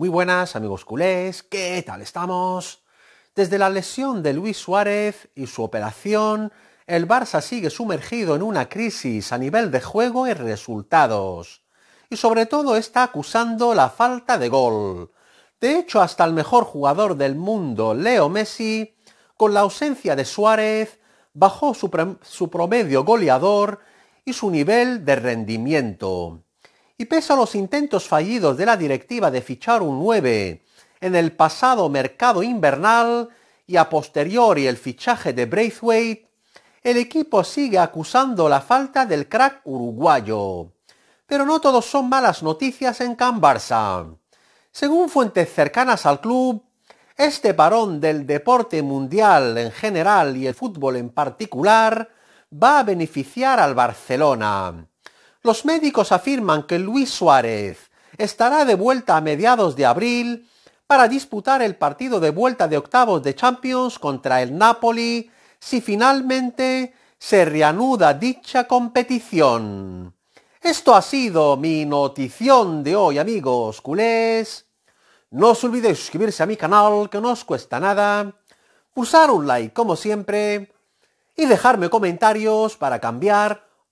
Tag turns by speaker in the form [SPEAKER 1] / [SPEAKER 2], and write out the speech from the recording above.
[SPEAKER 1] Muy buenas amigos culés, ¿qué tal estamos? Desde la lesión de Luis Suárez y su operación, el Barça sigue sumergido en una crisis a nivel de juego y resultados. Y sobre todo está acusando la falta de gol. De hecho, hasta el mejor jugador del mundo, Leo Messi, con la ausencia de Suárez, bajó su, promedio goleador y su nivel de rendimiento. Y pese a los intentos fallidos de la directiva de fichar un 9 en el pasado mercado invernal y a posteriori el fichaje de Braithwaite, el equipo sigue acusando la falta del crack uruguayo. Pero no todos son malas noticias en Can Barça. Según fuentes cercanas al club, este varón del deporte mundial en general y el fútbol en particular va a beneficiar al Barcelona, los médicos afirman que Luis Suárez estará de vuelta a mediados de abril para disputar el partido de vuelta de octavos de Champions contra el Napoli si finalmente se reanuda dicha competición. Esto ha sido mi notición de hoy, amigos culés. No os olvidéis suscribirse a mi canal, que no os cuesta nada, pulsar un like como siempre y dejarme comentarios para cambiar